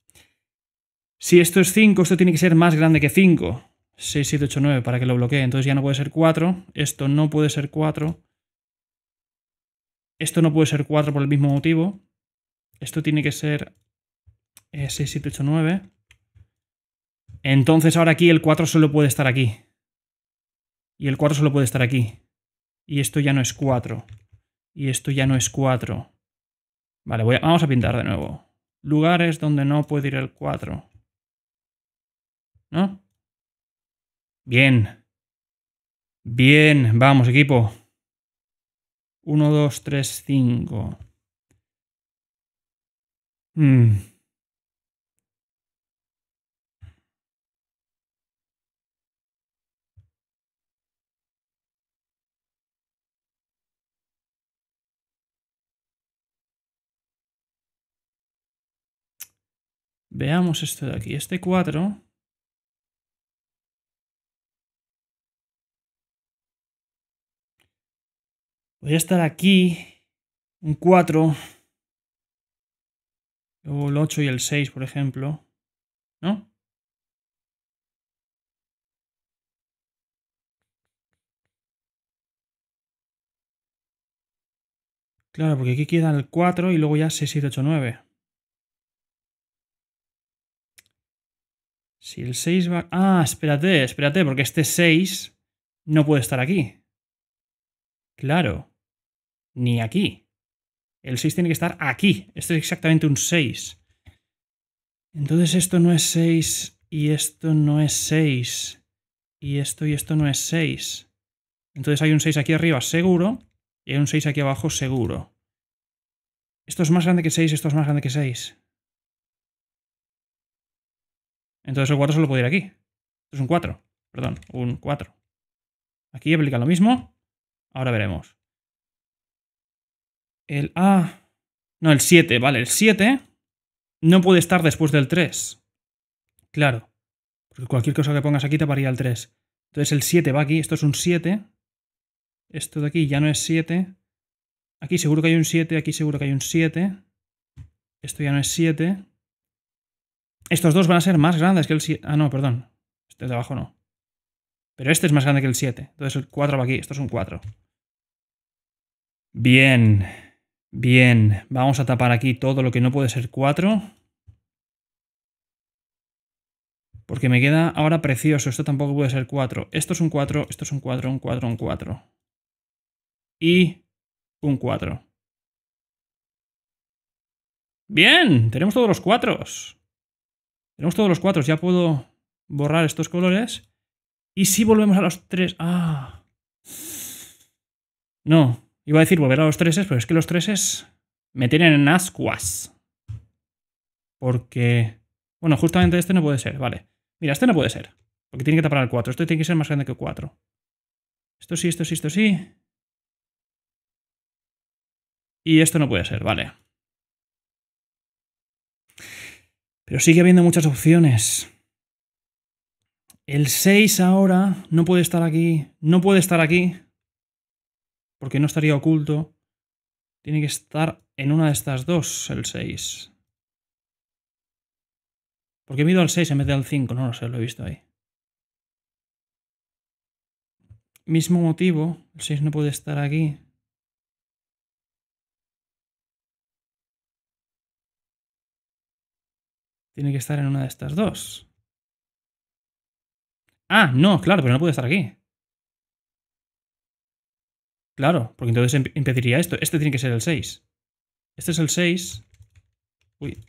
Si esto es 5, esto tiene que ser más grande que 5. 6, 7, 8, 9 para que lo bloquee. Entonces ya no puede ser 4. Esto no puede ser 4. Esto no puede ser 4 por el mismo motivo. Esto tiene que ser eh, 6, 7, 8, 9. Entonces ahora aquí el 4 solo puede estar aquí. Y el 4 solo puede estar aquí. Y esto ya no es 4. Y esto ya no es 4. Vale, vamos a pintar de nuevo. Lugares donde no puede ir el 4. ¿no? Bien. Bien, vamos equipo. 1, 2, 3, 5. Veamos esto de aquí. Este 4 Podría estar aquí. Un 4. Luego el 8 y el 6, por ejemplo. ¿No? Claro, porque aquí queda el 4 y luego ya 6, 7, 8, 9. Si el 6 va... Ah, espérate, espérate, porque este 6 no puede estar aquí. Claro ni aquí. El 6 tiene que estar aquí. Esto es exactamente un 6. Entonces esto no es 6 y esto no es 6 y esto y esto no es 6. Entonces hay un 6 aquí arriba seguro y hay un 6 aquí abajo seguro. Esto es más grande que 6, esto es más grande que 6. Entonces el 4 solo puede ir aquí. Esto es un 4, perdón, un 4. Aquí aplica lo mismo. Ahora veremos. El A... No, el 7, vale, el 7 no puede estar después del 3. Claro, porque cualquier cosa que pongas aquí te paría el 3. Entonces el 7 va aquí, esto es un 7. Esto de aquí ya no es 7. Aquí seguro que hay un 7, aquí seguro que hay un 7. Esto ya no es 7. Estos dos van a ser más grandes que el 7. Ah, no, perdón. Este de abajo no. Pero este es más grande que el 7. Entonces el 4 va aquí. Esto es un 4. Bien. Bien, vamos a tapar aquí todo lo que no puede ser 4. Porque me queda ahora precioso. Esto tampoco puede ser 4. Esto es un 4, esto es un 4, un 4, un 4. Y un 4. Bien, tenemos todos los 4. Tenemos todos los 4. Ya puedo borrar estos colores. Y si volvemos a los 3... Ah. No, Iba a decir volver a los treses, pero es que los treses me tienen en ascuas. Porque... Bueno, justamente este no puede ser, vale. Mira, este no puede ser. Porque tiene que tapar al 4. Esto tiene que ser más grande que 4. Esto sí, esto sí, esto sí. Y esto no puede ser, vale. Pero sigue habiendo muchas opciones. El 6 ahora no puede estar aquí. No puede estar aquí porque no estaría oculto, tiene que estar en una de estas dos, el 6. ¿Por Porque mido al 6 en vez del al 5, no lo sé, lo he visto ahí. Mismo motivo, el 6 no puede estar aquí. Tiene que estar en una de estas dos. Ah, no, claro, pero no puede estar aquí. Claro, porque entonces impediría esto. Este tiene que ser el 6. Este es el 6. Uy,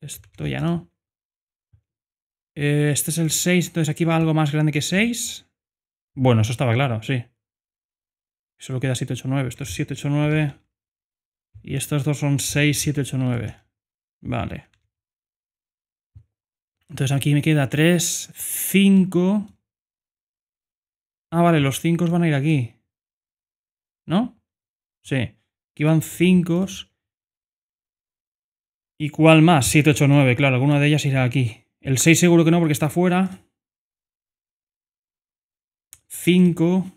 esto ya no. Eh, este es el 6, entonces aquí va algo más grande que 6. Bueno, eso estaba claro, sí. Solo queda 7, 8, 9. Esto es 7, 8, 9. Y estos dos son 6, 7, 8, 9. Vale. Entonces aquí me queda 3, 5. Ah, vale, los 5 van a ir aquí. ¿no? Sí, Aquí van 5 ¿Y cuál más? 7, 8, 9, claro, alguna de ellas irá aquí. El 6 seguro que no porque está fuera. 5.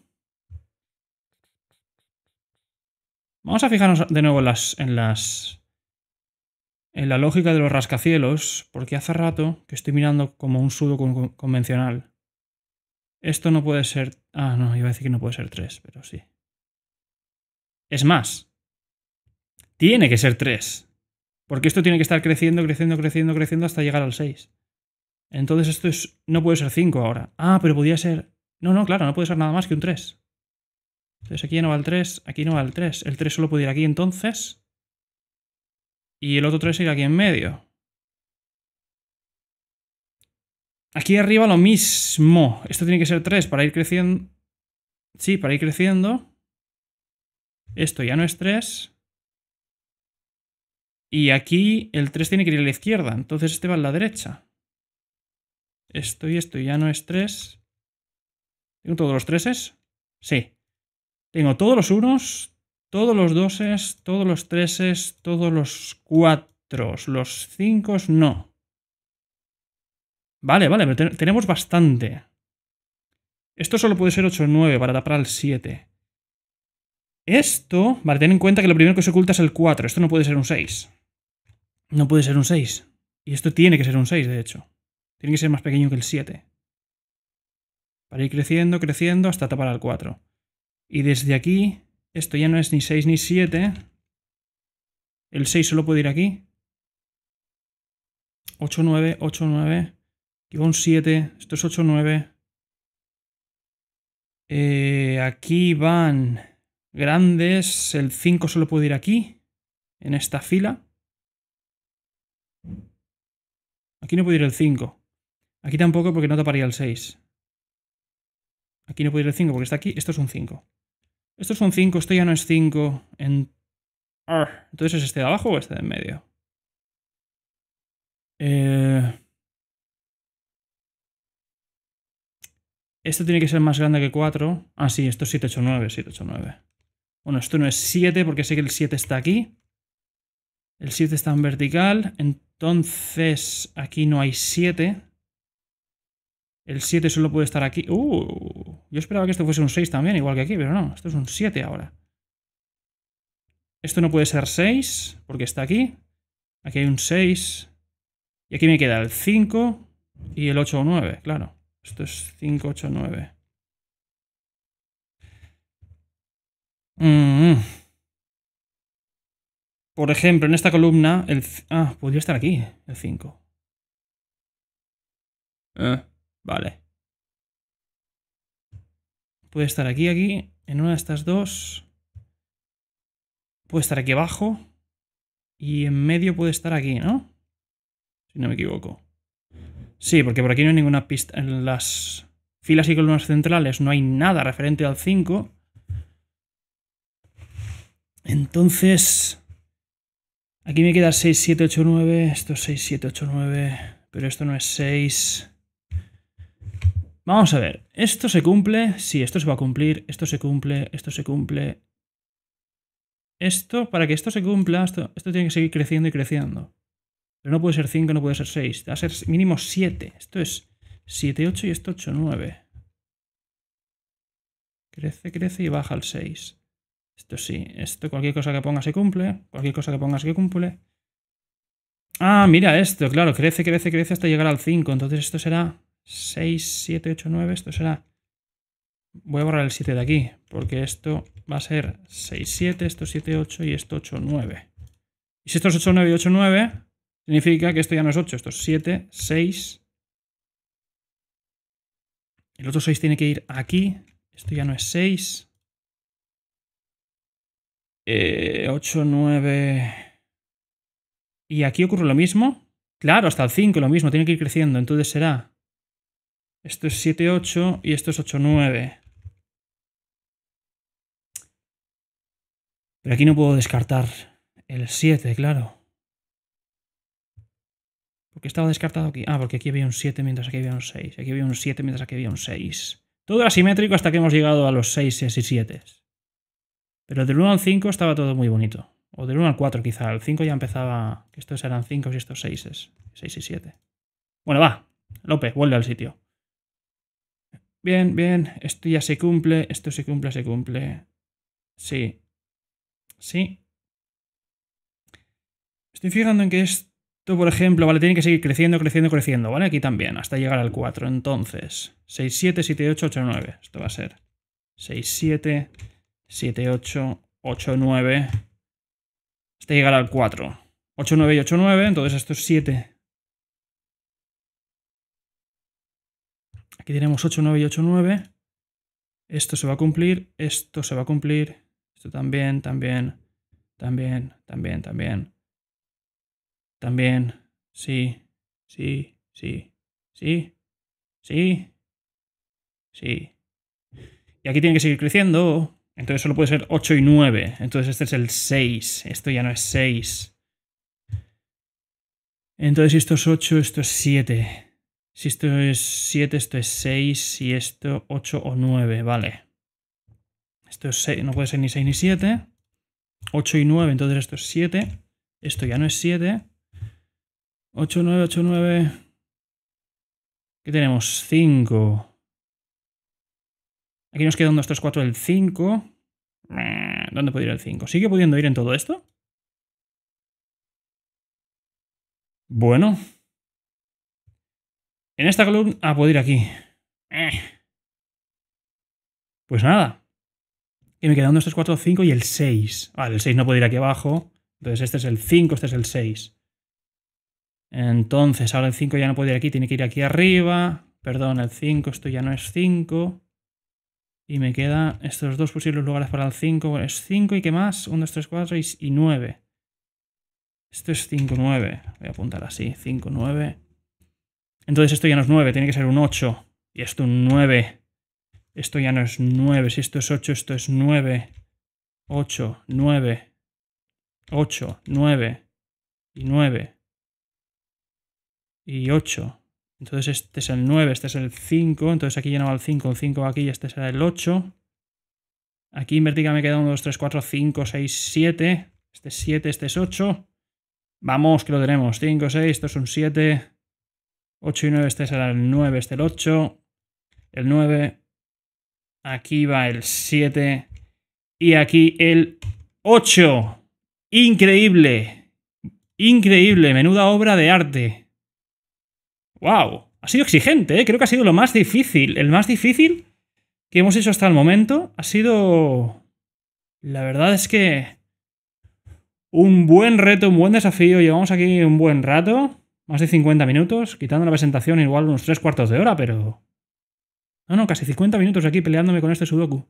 Vamos a fijarnos de nuevo en las, en las... En la lógica de los rascacielos, porque hace rato que estoy mirando como un sudo convencional. Esto no puede ser... Ah, no, iba a decir que no puede ser 3, pero sí. Es más, tiene que ser 3. Porque esto tiene que estar creciendo, creciendo, creciendo, creciendo hasta llegar al 6. Entonces esto no puede ser 5 ahora. Ah, pero podía ser... No, no, claro, no puede ser nada más que un 3. Entonces aquí ya no va el 3, aquí no va el 3. El 3 solo puede ir aquí entonces. Y el otro 3 irá aquí en medio. Aquí arriba lo mismo. Esto tiene que ser 3 para ir creciendo. Sí, para ir creciendo. Esto ya no es 3. Y aquí el 3 tiene que ir a la izquierda, entonces este va a la derecha. Esto y esto ya no es 3. ¿Tengo todos los 3 Sí. Tengo todos los 1s, todos los 2s, todos los 3s, todos los 4 los 5 no. Vale, vale, pero tenemos bastante. Esto solo puede ser 8 o 9 para tapar al 7. Esto, vale, ten en cuenta que lo primero que se oculta es el 4. Esto no puede ser un 6. No puede ser un 6. Y esto tiene que ser un 6, de hecho. Tiene que ser más pequeño que el 7. Para ir creciendo, creciendo, hasta tapar al 4. Y desde aquí, esto ya no es ni 6 ni 7. El 6 solo puede ir aquí. 8, 9, 8, 9. Aquí va un 7. Esto es 8, 9. Eh, aquí van grandes. El 5 solo puede ir aquí, en esta fila. Aquí no puede ir el 5. Aquí tampoco porque no taparía el 6. Aquí no puede ir el 5 porque está aquí. Esto es un 5. Esto es un 5, esto ya no es 5. En... Entonces, ¿es este de abajo o este de en medio? Eh, esto tiene que ser más grande que 4. Ah, sí, esto es 789, 789. Bueno, esto no es 7 porque sé que el 7 está aquí. El 7 está en vertical, entonces aquí no hay 7. El 7 solo puede estar aquí. Uh, yo esperaba que esto fuese un 6 también, igual que aquí, pero no, esto es un 7 ahora. Esto no puede ser 6 porque está aquí. Aquí hay un 6. Y aquí me queda el 5 y el 8 o 9, claro. Esto es 5, 8, 9. Mm, mm. Por ejemplo, en esta columna, el... Ah, podría estar aquí, el 5. Eh, vale. Puede estar aquí, aquí, en una de estas dos. Puede estar aquí abajo. Y en medio puede estar aquí, ¿no? Si no me equivoco. Sí, porque por aquí no hay ninguna pista. En las filas y columnas centrales no hay nada referente al 5. Entonces, aquí me queda 6, 7, 8, 9. Esto es 6, 7, 8, 9. Pero esto no es 6. Vamos a ver. ¿Esto se cumple? Sí, esto se va a cumplir. Esto se cumple. Esto se cumple. Esto, para que esto se cumpla, esto, tiene que seguir creciendo y creciendo. Pero no puede ser 5, no puede ser 6. Va a ser mínimo 7. Esto es 7, 8 y esto 8, 9. Crece, crece y baja al 6. Esto sí, esto, cualquier cosa que ponga se cumple, cualquier cosa que pongas se cumple. Ah, mira esto, claro, crece, crece, crece hasta llegar al 5. Entonces esto será 6, 7, 8, 9, esto será... Voy a borrar el 7 de aquí, porque esto va a ser 6, 7, esto 7, 8 y esto 8, 9. Y si esto es 8, 9 y 8, 9, significa que esto ya no es 8, esto es 7, 6. El otro 6 tiene que ir aquí, esto ya no es 6. 8, eh, 9... ¿Y aquí ocurre lo mismo? Claro, hasta el 5 lo mismo, tiene que ir creciendo, entonces será... Esto es 7, 8 y esto es 8, 9. Pero aquí no puedo descartar el 7, claro. Porque estaba descartado aquí. Ah, porque aquí había un 7 mientras aquí había un 6. Aquí había un 7 mientras aquí había un 6. Todo era simétrico hasta que hemos llegado a los 6 y 7. Pero del 1 al 5 estaba todo muy bonito. O del 1 al 4 quizá. Al 5 ya empezaba... que Estos eran 5 y estos 6. es. 6 y 7. Bueno, va. López, vuelve al sitio. Bien, bien. Esto ya se cumple. Esto se cumple, se cumple. Sí. Sí. Estoy fijando en que esto, por ejemplo, vale, tiene que seguir creciendo, creciendo, creciendo, ¿vale? Aquí también, hasta llegar al 4. Entonces, 6, 7, 7, 8, 8, 9. Esto va a ser 6, 7... 7, 8, 8, 9. Hasta llegar al 4. 8, 9 y 8, 9. Entonces esto es 7. Aquí tenemos 8, 9 y 8, 9. Esto se va a cumplir. Esto se va a cumplir. Esto también, también, también, también, también. También. Sí, sí, sí, sí, sí, sí. Y aquí tiene que seguir creciendo. Entonces solo puede ser 8 y 9. Entonces este es el 6. Esto ya no es 6. Entonces si esto es 8, esto es 7. Si esto es 7, esto es 6 y esto 8 o 9, vale. Esto es 6, no puede ser ni 6 ni 7. 8 y 9, entonces esto es 7. Esto ya no es 7. 8, 9, 8, 9. ¿Qué tenemos? 5. Aquí nos queda un 2, 3, 4, el 5. Eh, ¿Dónde puede ir el 5? ¿Sigue pudiendo ir en todo esto? Bueno. En esta columna... Ah, puedo ir aquí. Eh. Pues nada. Y me un 2, 3, 4, 5 y el 6. Vale, el 6 no puede ir aquí abajo. Entonces este es el 5, este es el 6. Entonces ahora el 5 ya no puede ir aquí, tiene que ir aquí arriba. Perdón, el 5, esto ya no es 5. Y me quedan estos dos posibles lugares para el 5. Es 5 y qué más? 1, 2, 3, 4 y 9. Esto es 5, 9. Voy a apuntar así, 5, 9. Entonces esto ya no es 9, tiene que ser un 8. Y esto un 9. Esto ya no es 9. Si esto es 8, esto es 9. 8, 9. 8, 9. Y 9. Y 8. Entonces este es el 9, este es el 5, entonces aquí ya no va el 5, el 5 va aquí y este será el 8. Aquí en vertical me queda 1, 2, 3, 4, 5, 6, 7. Este es 7, este es 8. Vamos, que lo tenemos. 5, 6, esto es un 7. 8 y 9, este será el 9, este el 8. El 9. Aquí va el 7. Y aquí el 8. Increíble. Increíble. Menuda obra de arte. ¡Wow! Ha sido exigente, ¿eh? creo que ha sido lo más difícil. El más difícil que hemos hecho hasta el momento ha sido. La verdad es que. Un buen reto, un buen desafío. Llevamos aquí un buen rato. Más de 50 minutos. Quitando la presentación, igual unos tres cuartos de hora, pero. No, no, casi 50 minutos aquí peleándome con este Sudoku.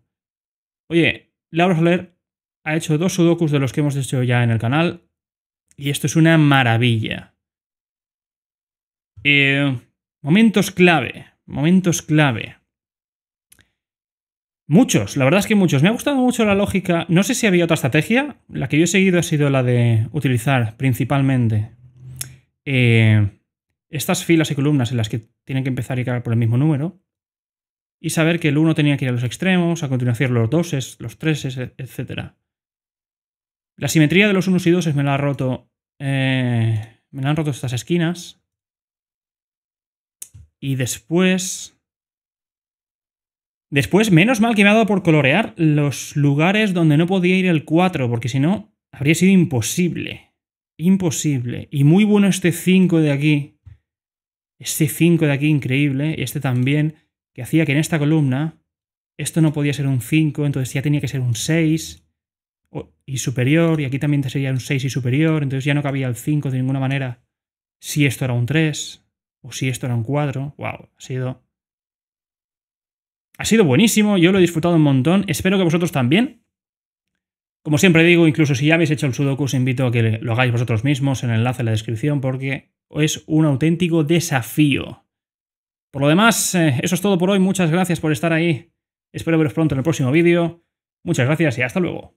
Oye, Laura Soler ha hecho dos Sudokus de los que hemos hecho ya en el canal. Y esto es una maravilla. Eh, momentos clave, momentos clave. Muchos, la verdad es que muchos. Me ha gustado mucho la lógica. No sé si había otra estrategia. La que yo he seguido ha sido la de utilizar principalmente eh, estas filas y columnas en las que tienen que empezar y caer por el mismo número. Y saber que el 1 tenía que ir a los extremos, a continuación los 2, los 3, e-, etc. La simetría de los 1 y 2 me la ha roto. Eh, me la han roto estas esquinas. Y después... Después, menos mal que me ha dado por colorear los lugares donde no podía ir el 4, porque si no, habría sido imposible. Imposible. Y muy bueno este 5 de aquí. Este 5 de aquí increíble, Y este también, que hacía que en esta columna esto no podía ser un 5, entonces ya tenía que ser un 6 y superior, y aquí también sería un 6 y superior, entonces ya no cabía el 5 de ninguna manera si esto era un 3 o si esto era un cuadro. ¡Wow! Ha sido. Ha sido buenísimo, yo lo he disfrutado un montón. Espero que vosotros también. Como siempre digo, incluso si ya habéis hecho el sudoku, os invito a que lo hagáis vosotros mismos en el enlace en la descripción porque es un auténtico desafío. Por lo demás, eh, eso es todo por hoy. Muchas gracias por estar ahí. Espero veros pronto en el próximo vídeo. Muchas gracias y hasta luego.